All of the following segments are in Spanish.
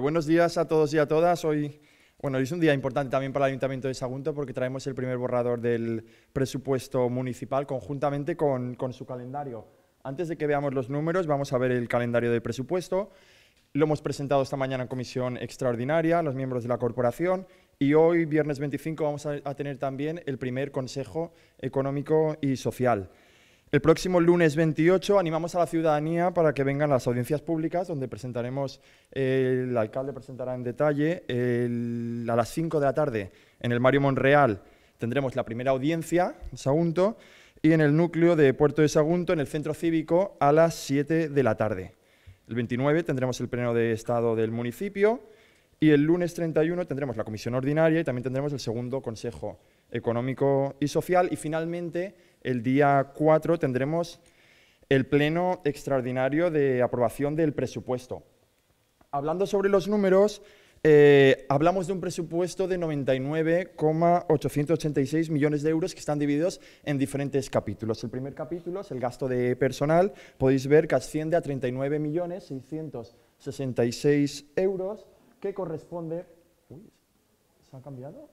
buenos días a todos y a todas. Hoy, es un día importante también para el Ayuntamiento de Sagunto porque traemos el primer borrador del presupuesto municipal conjuntamente con, su calendario. Antes de que veamos los números, vamos a ver el calendario de presupuesto. Lo hemos presentado esta mañana en comisión extraordinaria, los miembros de la corporación, y hoy, viernes 25, vamos a tener también el primer Consejo Económico y Social. El próximo lunes 28 animamos a la ciudadanía para que vengan las audiencias públicas, donde presentaremos, eh, el alcalde presentará en detalle, a las 5 de la tarde en el Mario Monreal tendremos la primera audiencia, en Sagunto, y en el núcleo de Puerto de Sagunto, en el centro cívico, a las 7 de la tarde. El 29 tendremos el pleno de estado del municipio y el lunes 31 tendremos la comisión ordinaria y también tendremos el segundo consejo económico y social y finalmente el día 4 tendremos el pleno extraordinario de aprobación del presupuesto. Hablando sobre los números, eh, hablamos de un presupuesto de 99,886 millones de euros que están divididos en diferentes capítulos. El primer capítulo es el gasto de personal. Podéis ver que asciende a 39.666 euros, que corresponde... Uy, ¿se ha cambiado?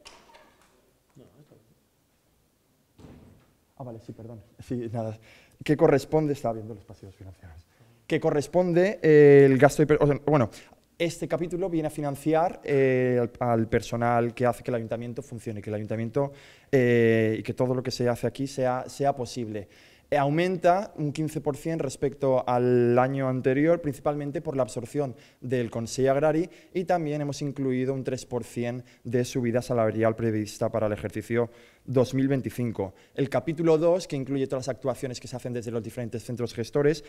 Ah, vale, sí, perdón. Sí, nada. ¿Qué corresponde? Estaba viendo los pasivos financieros. ¿Qué corresponde eh, el gasto. De, bueno, este capítulo viene a financiar eh, al, personal que hace que el ayuntamiento funcione, que el ayuntamiento eh, y que todo lo que se hace aquí sea, sea posible. Eh, aumenta un 15% respecto al año anterior, principalmente por la absorción del Consejo Agrari y también hemos incluido un 3% de subida salarial prevista para el ejercicio 2025. El capítulo 2, que incluye todas las actuaciones que se hacen desde los diferentes centros gestores,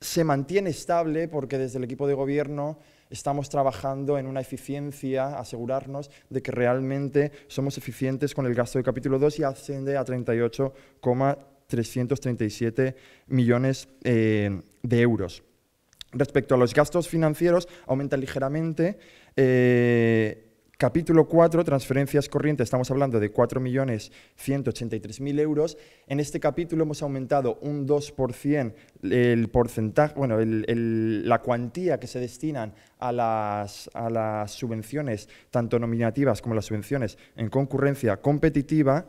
se mantiene estable porque desde el equipo de gobierno estamos trabajando en una eficiencia, asegurarnos de que realmente somos eficientes con el gasto del capítulo 2 y asciende a 38,3%. 337 millones eh, de euros. Respecto a los gastos financieros, aumenta ligeramente. Eh, capítulo 4, transferencias corrientes, estamos hablando de 4.183.000 euros. En este capítulo hemos aumentado un 2% el porcentaje, bueno, la cuantía que se destinan a las subvenciones, tanto nominativas como las subvenciones en concurrencia competitiva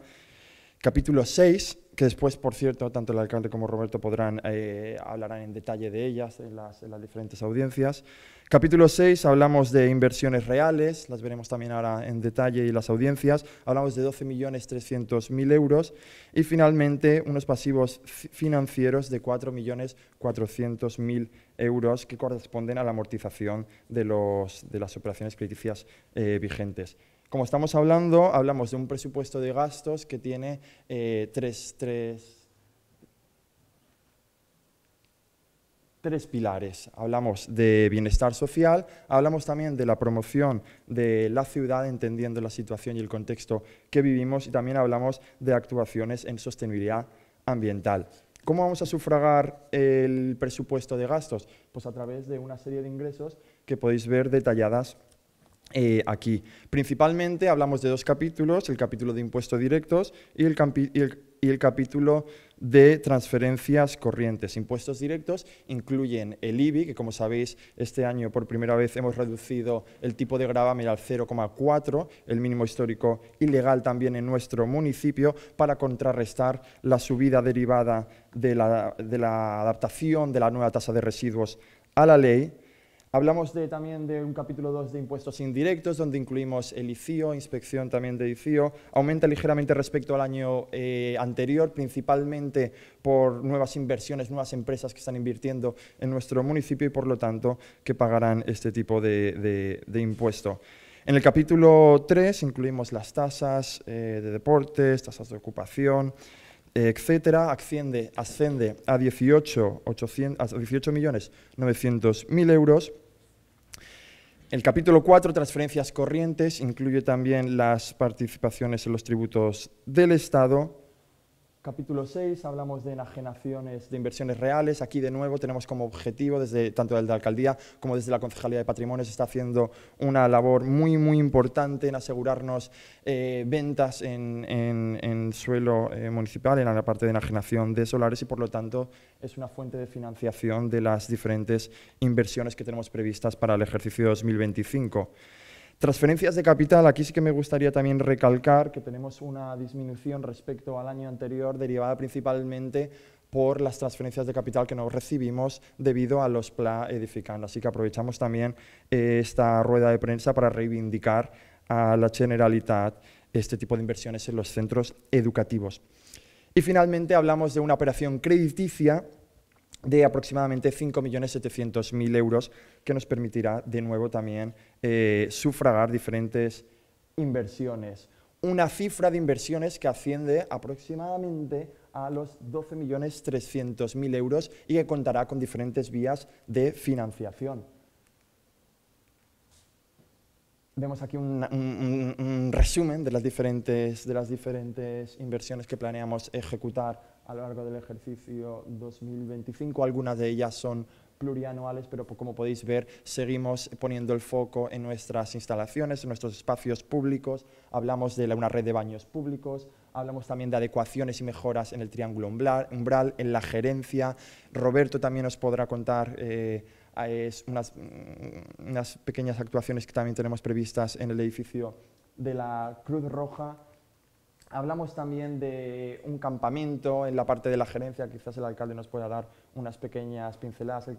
capítulo 6, que después, por cierto, tanto el alcalde como Roberto podrán hablar eh, hablarán en detalle de ellas en las, diferentes audiencias. Capítulo 6, hablamos de inversiones reales, las veremos también ahora en detalle y las audiencias. Hablamos de 12.300.000 euros y finalmente unos pasivos financieros de 4.400.000 euros que corresponden a la amortización de, las operaciones crediticias eh, vigentes. Como estamos hablando, hablamos de un presupuesto de gastos que tiene eh, tres, tres pilares. Hablamos de bienestar social, hablamos también de la promoción de la ciudad, entendiendo la situación y el contexto que vivimos, y también hablamos de actuaciones en sostenibilidad ambiental. ¿Cómo vamos a sufragar el presupuesto de gastos? Pues a través de una serie de ingresos que podéis ver detalladas eh, aquí. Principalmente hablamos de dos capítulos, el capítulo de impuestos directos y el, capítulo de transferencias corrientes. Impuestos directos incluyen el IBI, que como sabéis este año por primera vez hemos reducido el tipo de gravamen al 0,4, el mínimo histórico ilegal también en nuestro municipio, para contrarrestar la subida derivada de la adaptación de la nueva tasa de residuos a la ley Hablamos también de un capítulo 2 de impuestos indirectos, donde incluimos el ICIO, inspección también de ICIO. Aumenta ligeramente respecto al año eh, anterior, principalmente por nuevas inversiones, nuevas empresas que están invirtiendo en nuestro municipio y, por lo tanto, que pagarán este tipo de, impuesto. En el capítulo 3 incluimos las tasas eh, de deportes, tasas de ocupación, etcétera, asciende, a 18.900.000 millones mil euros. El capítulo 4, transferencias corrientes, incluye también las participaciones en los tributos del Estado Capítulo 6, hablamos de enajenaciones de inversiones reales. Aquí de nuevo tenemos como objetivo, desde tanto desde la alcaldía como desde la Concejalía de Patrimonios, se está haciendo una labor muy, muy importante en asegurarnos eh, ventas en, suelo eh, municipal, en la parte de enajenación de solares y por lo tanto es una fuente de financiación de las diferentes inversiones que tenemos previstas para el ejercicio 2025. Transferencias de capital, aquí sí que me gustaría también recalcar que tenemos una disminución respecto al año anterior derivada principalmente por las transferencias de capital que no recibimos debido a los PLA edificando. Así que aprovechamos también eh, esta rueda de prensa para reivindicar a la Generalitat este tipo de inversiones en los centros educativos. Y finalmente hablamos de una operación crediticia de aproximadamente 5.700.000 euros, que nos permitirá de nuevo también eh, sufragar diferentes inversiones. Una cifra de inversiones que asciende aproximadamente a los 12.300.000 euros y que contará con diferentes vías de financiación. Vemos aquí un, resumen de de las diferentes inversiones que planeamos ejecutar a lo largo del ejercicio 2025. Algunas de ellas son plurianuales, pero como podéis ver, seguimos poniendo el foco en nuestras instalaciones, en nuestros espacios públicos. Hablamos de una red de baños públicos, hablamos también de adecuaciones y mejoras en el triángulo umbral, en la gerencia. Roberto también os podrá contar eh, unas, mm, unas pequeñas actuaciones que también tenemos previstas en el edificio de la Cruz Roja Hablamos también de un campamento en la parte de la gerencia, quizás el alcalde nos pueda dar unas pequeñas pinceladas.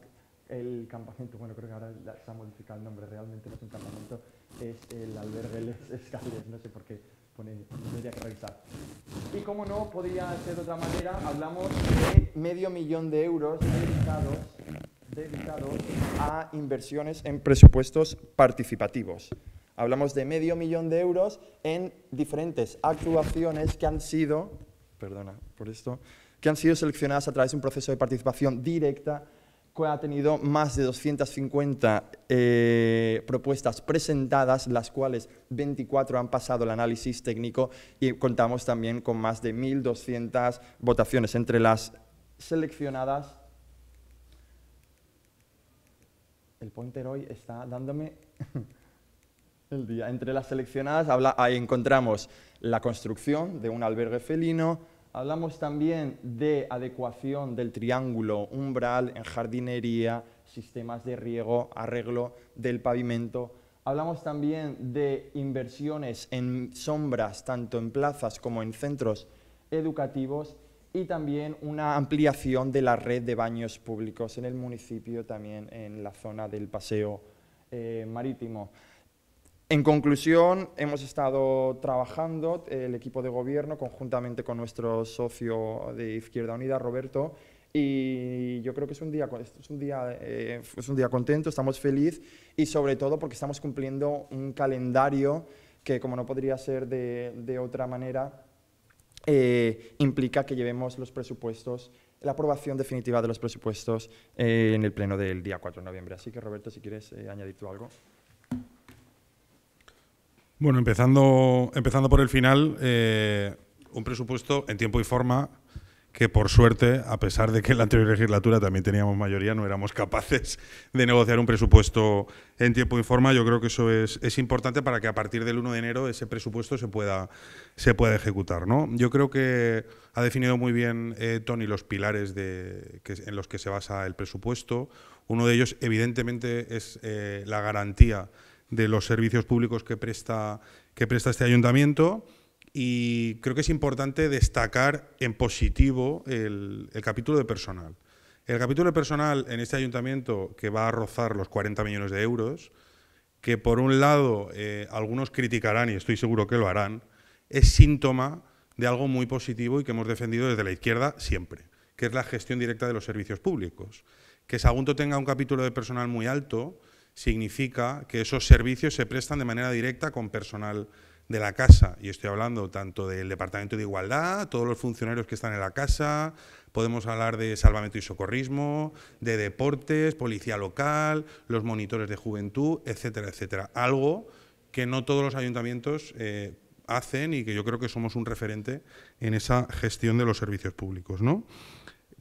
El, campamento, bueno, creo que ahora se ha modificado el nombre, realmente no es un campamento, es el albergue de no sé por qué pone, tendría que revisar. Y como no, podría ser de otra manera, hablamos de medio millón de euros dedicados a inversiones en presupuestos participativos. Hablamos de medio millón de euros en diferentes actuaciones que han sido, perdona por esto, que han sido seleccionadas a través de un proceso de participación directa que ha tenido más de 250 eh, propuestas presentadas, las cuales 24 han pasado el análisis técnico y contamos también con más de 1.200 votaciones entre las seleccionadas. El pointer hoy está dándome... Entre las seleccionadas encontramos la construcción de un albergue felino, hablamos también de adecuación del triángulo umbral en jardinería, sistemas de riego, arreglo del pavimento. Hablamos también de inversiones en sombras, tanto en plazas como en centros educativos y también una ampliación de la red de baños públicos en el municipio, también en la zona del paseo eh, marítimo. En conclusión, hemos estado trabajando eh, el equipo de gobierno conjuntamente con nuestro socio de Izquierda Unida, Roberto, y yo creo que es un día, es un eh, es un día contento, estamos felices y sobre todo porque estamos cumpliendo un calendario que, como no podría ser de, otra manera, eh, implica que llevemos los presupuestos la aprobación definitiva de los presupuestos en el pleno del día 4 de noviembre. Así que, Roberto, si quieres añadir algo. Bueno, empezando, empezando por el final, eh, un presupuesto en tiempo y forma que por suerte, a pesar de que en la anterior legislatura también teníamos mayoría, no éramos capaces de negociar un presupuesto en tiempo y forma. Yo creo que eso es, importante para que a partir del 1 de enero ese presupuesto se pueda, se pueda ejecutar. ¿no? Yo creo que ha definido muy bien eh, Tony los pilares de, en los que se basa el presupuesto. Uno de ellos, evidentemente, es eh, la garantía de los servicios públicos que presta, que presta este ayuntamiento. Y creo que es importante destacar en positivo el, capítulo de personal. El capítulo de personal en este ayuntamiento que va a rozar los 40 millones de euros, que por un lado eh, algunos criticarán y estoy seguro que lo harán, es síntoma de algo muy positivo y que hemos defendido desde la izquierda siempre, que es la gestión directa de los servicios públicos. Que Sagunto tenga un capítulo de personal muy alto significa que esos servicios se prestan de manera directa con personal de la casa. Y estoy hablando tanto del Departamento de Igualdad, todos los funcionarios que están en la casa, podemos hablar de salvamento y socorrismo, de deportes, policía local, los monitores de juventud, etcétera, etcétera. Algo que no todos los ayuntamientos eh, hacen y que yo creo que somos un referente en esa gestión de los servicios públicos.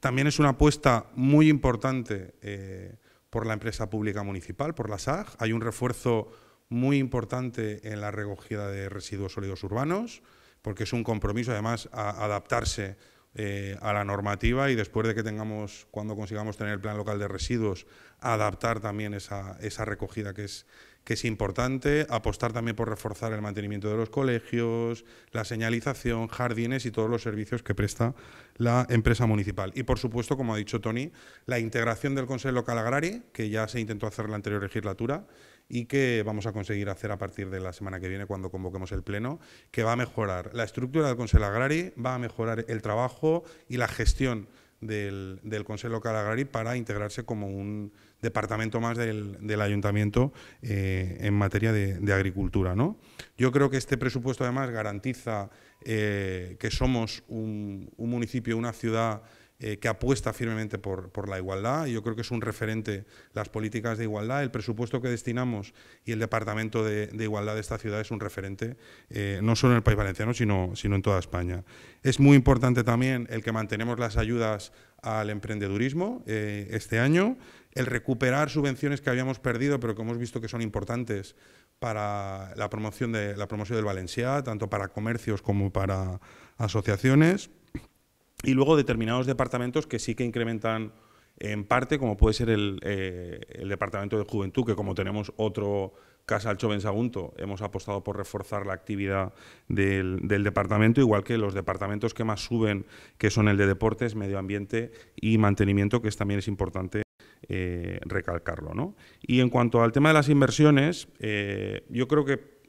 También es una apuesta muy importante. Eh, por la empresa pública municipal, por la SAG. Hay un refuerzo muy importante en la recogida de residuos sólidos urbanos, porque es un compromiso además a adaptarse eh, a la normativa y después de que tengamos, cuando consigamos tener el plan local de residuos, adaptar también esa recogida que es que es importante apostar también por reforzar el mantenimiento de los colegios, la señalización, jardines y todos los servicios que presta la empresa municipal. Y por supuesto, como ha dicho Tony, la integración del Consejo Local Agrario, que ya se intentó hacer en la anterior legislatura y que vamos a conseguir hacer a partir de la semana que viene cuando convoquemos el Pleno, que va a mejorar la estructura del Consejo Agrario, va a mejorar el trabajo y la gestión del, Consejo Local para integrarse como un departamento más del, del ayuntamiento eh, en materia de, agricultura. ¿no? Yo creo que este presupuesto además garantiza eh, que somos un, un municipio, una ciudad eh, que apuesta firmemente por, la igualdad. Yo creo que es un referente las políticas de igualdad. El presupuesto que destinamos y el Departamento de, Igualdad de esta ciudad es un referente, eh, no solo en el País Valenciano, sino, sino en toda España. Es muy importante también el que mantenemos las ayudas al emprendedurismo eh, este año, el recuperar subvenciones que habíamos perdido, pero que hemos visto que son importantes para la promoción, de, la promoción del Valenciá, tanto para comercios como para asociaciones y luego determinados departamentos que sí que incrementan en parte, como puede ser el, eh, Departamento de Juventud, que como tenemos otro Casa joven Sagunto, hemos apostado por reforzar la actividad del, departamento, igual que los departamentos que más suben, que son el de Deportes, Medio Ambiente y Mantenimiento, que también es importante eh, recalcarlo. Y en cuanto al tema de las inversiones, eh, yo creo que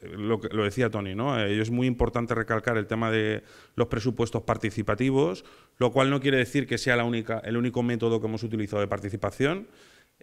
lo, lo decía Tony, ¿no? Eh, es muy importante recalcar el tema de los presupuestos participativos, lo cual no quiere decir que sea la única, el único método que hemos utilizado de participación.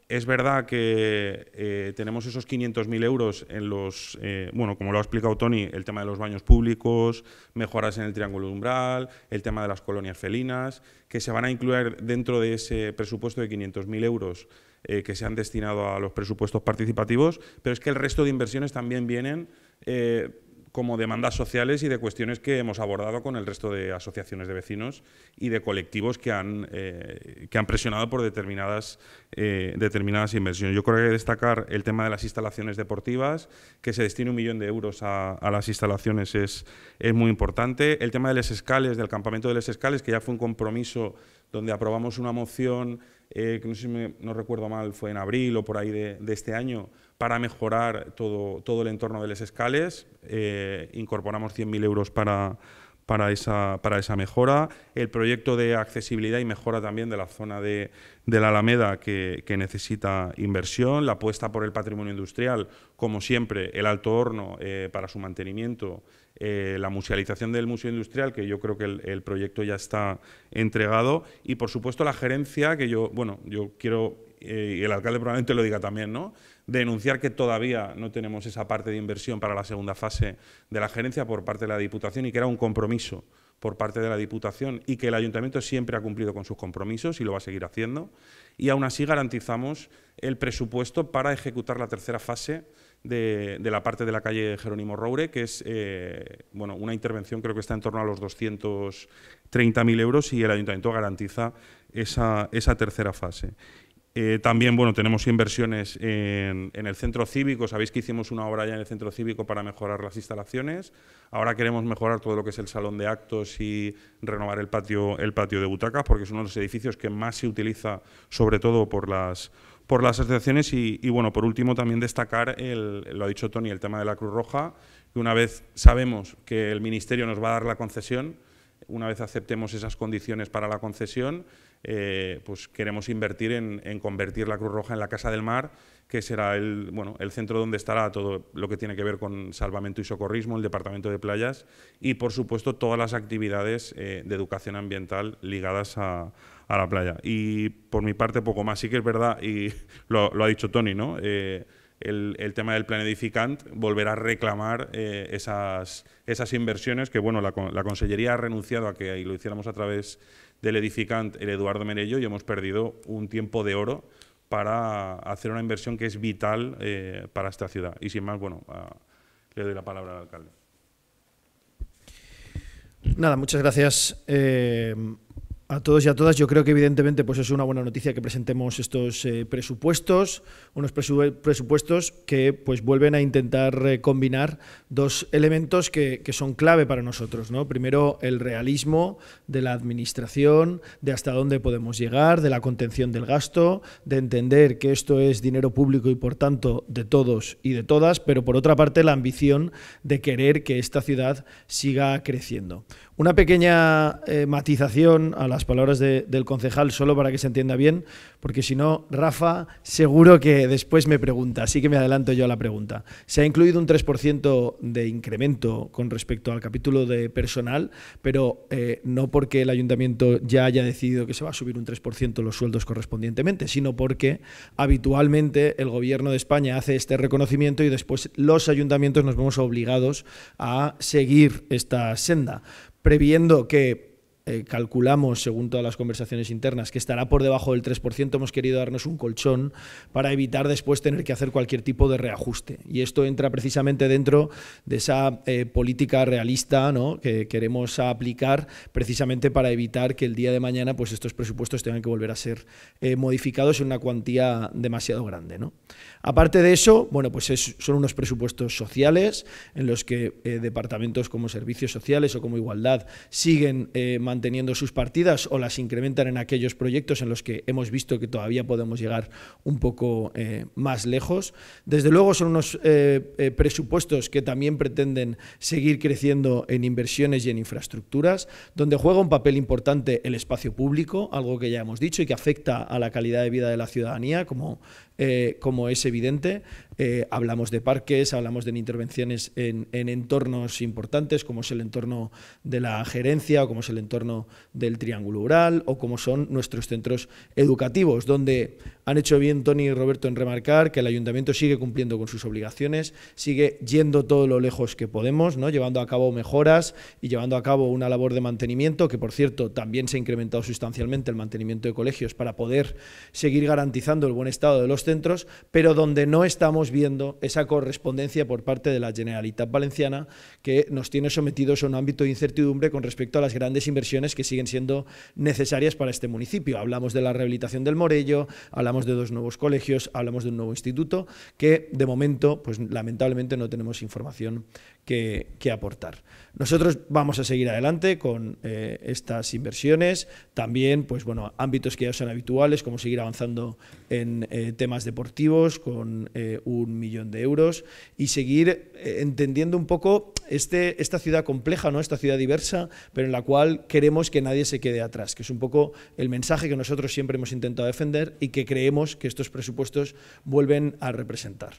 Es verdad que eh, tenemos esos 500.000 euros en los, eh, bueno, como lo ha explicado Tony, el tema de los baños públicos, mejoras en el triángulo umbral, el tema de las colonias felinas, que se van a incluir dentro de ese presupuesto de 500.000 euros eh, que se han destinado a los presupuestos participativos, pero es que el resto de inversiones también vienen eh, como demandas sociales y de cuestiones que hemos abordado con el resto de asociaciones de vecinos y de colectivos que han, eh, que han presionado por determinadas, determinadas inversiones. Yo creo que destacar el tema de las instalaciones deportivas, que se destine un millón de euros a, las instalaciones es, es muy importante. El tema de las escales, del campamento de las escales, que ya fue un compromiso donde aprobamos una moción eh, que no, recuerdo mal, fue en abril o por ahí de, este año, para mejorar todo, todo el entorno de las escales. Eh, incorporamos 100.000 euros para, para, esa, para esa mejora. El proyecto de accesibilidad y mejora también de la zona de, la Alameda, que, necesita inversión. La apuesta por el patrimonio industrial, como siempre, el alto horno eh, para su mantenimiento eh, la musealización del Museo Industrial, que yo creo que el, proyecto ya está entregado, y por supuesto la gerencia, que yo, bueno, yo quiero, eh, y el alcalde probablemente lo diga también, ¿no? denunciar que todavía no tenemos esa parte de inversión para la segunda fase de la gerencia por parte de la Diputación y que era un compromiso por parte de la Diputación y que el Ayuntamiento siempre ha cumplido con sus compromisos y lo va a seguir haciendo. Y aún así garantizamos el presupuesto para ejecutar la tercera fase de, la parte de la calle Jerónimo Roure, que es eh, bueno, una intervención creo que está en torno a los 230.000 euros y el ayuntamiento garantiza esa, tercera fase. Eh, también bueno, tenemos inversiones en, el centro cívico. Sabéis que hicimos una obra ya en el centro cívico para mejorar las instalaciones. Ahora queremos mejorar todo lo que es el salón de actos y renovar el patio, el patio de butacas, porque es uno de los edificios que más se utiliza, sobre todo por las por las asociaciones y, bueno, por último también destacar, lo ha dicho Tony, el tema de la Cruz Roja, que una vez sabemos que el Ministerio nos va a dar la concesión, una vez aceptemos esas condiciones para la concesión, eh, pues queremos invertir en, convertir la Cruz Roja en la Casa del Mar, que será el, bueno, el centro donde estará todo lo que tiene que ver con salvamento y socorrismo, el Departamento de Playas y, por supuesto, todas las actividades eh, de educación ambiental ligadas a, a la playa. Y por mi parte, poco más. Sí que es verdad, y lo, ha dicho Tony, ¿no? Eh, el, tema del plan edificant volverá a reclamar eh, esas, esas inversiones que, bueno, la, la, Consellería ha renunciado a que lo hiciéramos a través del edificant el Eduardo Merello y hemos perdido un tiempo de oro para hacer una inversión que es vital eh, para esta ciudad. Y sin más, bueno, le doy la palabra al alcalde. Nada, muchas gracias. A todos y a todas, yo creo que evidentemente pues es una buena noticia que presentemos estos eh, presupuestos, unos presupuestos que pues vuelven a intentar eh, combinar dos elementos que, que, son clave para nosotros. ¿no? Primero, el realismo de la administración, de hasta dónde podemos llegar, de la contención del gasto, de entender que esto es dinero público y por tanto de todos y de todas, pero por otra parte la ambición de querer que esta ciudad siga creciendo. Una pequeña eh, matización a la las palabras del concejal solo para que se entienda bien, porque si no, Rafa seguro que después me pregunta, así que me adelanto yo a la pregunta. Se ha incluido un 3% de incremento con respecto al capítulo de personal, pero eh, no porque el ayuntamiento ya haya decidido que se va a subir un 3% los sueldos correspondientemente, sino porque habitualmente el gobierno de España hace este reconocimiento y después los ayuntamientos nos vemos obligados a seguir esta senda, previendo que eh, calculamos, según todas las conversaciones internas, que estará por debajo del 3%, hemos querido darnos un colchón para evitar después tener que hacer cualquier tipo de reajuste. Y esto entra precisamente dentro de esa eh, política realista que queremos aplicar precisamente para evitar que el día de mañana pues, estos presupuestos tengan que volver a ser eh, modificados en una cuantía demasiado grande. Aparte de eso, bueno, pues son unos presupuestos sociales en los que departamentos como servicios sociales o como igualdad siguen manteniendo manteniendo sus partidas o las incrementan en aquellos proyectos en los que hemos visto que todavía podemos llegar un poco eh, más lejos. Desde luego son unos eh, eh, presupuestos que también pretenden seguir creciendo en inversiones y en infraestructuras, donde juega un papel importante el espacio público, algo que ya hemos dicho y que afecta a la calidad de vida de la ciudadanía, como eh, como es evidente. Eh, hablamos de parques, hablamos de intervenciones en, entornos importantes, como es el entorno de la gerencia, o como es el entorno del triángulo rural, o como son nuestros centros educativos, donde han hecho bien Tony y Roberto en remarcar que el ayuntamiento sigue cumpliendo con sus obligaciones, sigue yendo todo lo lejos que podemos, ¿no? llevando a cabo mejoras y llevando a cabo una labor de mantenimiento, que por cierto también se ha incrementado sustancialmente el mantenimiento de colegios para poder seguir garantizando el buen estado de los centros, pero donde no estamos viendo esa correspondencia por parte de la Generalitat Valenciana que nos tiene sometidos a un ámbito de incertidumbre con respecto a las grandes inversiones que siguen siendo necesarias para este municipio. Hablamos de la rehabilitación del Morello, hablamos de dos nuevos colegios, hablamos de un nuevo instituto, que de momento, pues lamentablemente no tenemos información que, aportar. Nosotros vamos a seguir adelante con eh, estas inversiones, también, pues bueno, ámbitos que ya son habituales, como seguir avanzando en eh, temas deportivos con eh, un millón de euros y seguir entendiendo un poco este, esta ciudad compleja, ¿no? esta ciudad diversa, pero en la cual queremos que nadie se quede atrás, que es un poco el mensaje que nosotros siempre hemos intentado defender y que creemos que estos presupuestos vuelven a representar.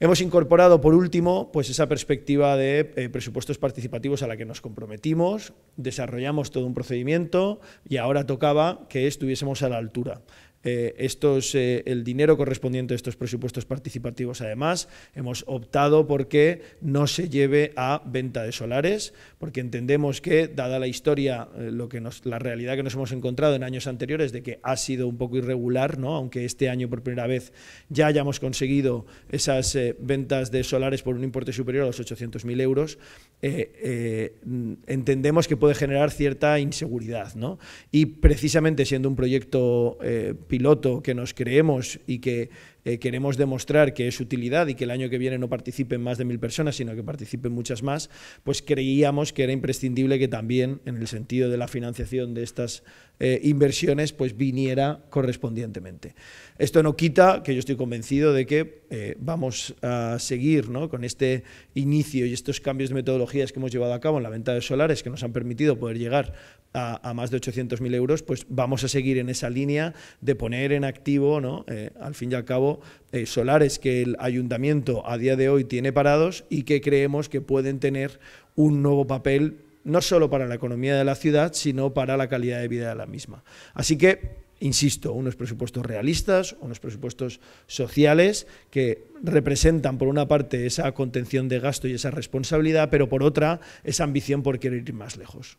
Hemos incorporado, por último, pues esa perspectiva de eh, presupuestos participativos a la que nos comprometimos, desarrollamos todo un procedimiento y ahora tocaba que estuviésemos a la altura. Eh, estos, eh, el dinero correspondiente a estos presupuestos participativos. Además, hemos optado porque no se lleve a venta de solares, porque entendemos que, dada la historia, eh, lo que la realidad que nos hemos encontrado en años anteriores de que ha sido un poco irregular, ¿no? aunque este año por primera vez ya hayamos conseguido esas ventas de solares por un importe superior a los 800.000 euros, entendemos que puede generar cierta inseguridad. ¿no? Y precisamente siendo un proyecto piloto que nos creemos y que eh, queremos demostrar que es utilidad y que el año que viene no participen más de mil personas, sino que participen muchas más, pues creíamos que era imprescindible que también, en el sentido de la financiación de estas eh, inversiones, pues viniera correspondientemente. Esto no quita que yo estoy convencido de que eh, vamos a seguir con este inicio y estos cambios de metodologías que hemos llevado a cabo en la venta de solares, que nos han permitido poder llegar a, más de 800.000 euros, pues vamos a seguir en esa línea de poner en activo, ¿no? al fin y al cabo, eh, solares que el ayuntamiento a día de hoy tiene parados y que creemos que pueden tener un nuevo papel no solo para la economía de la ciudad, sino para la calidad de vida de la misma. Así que, insisto, unos presupuestos realistas, unos presupuestos sociales que representan, por una parte, esa contención de gasto y esa responsabilidad, pero por otra, esa ambición por querer ir más lejos.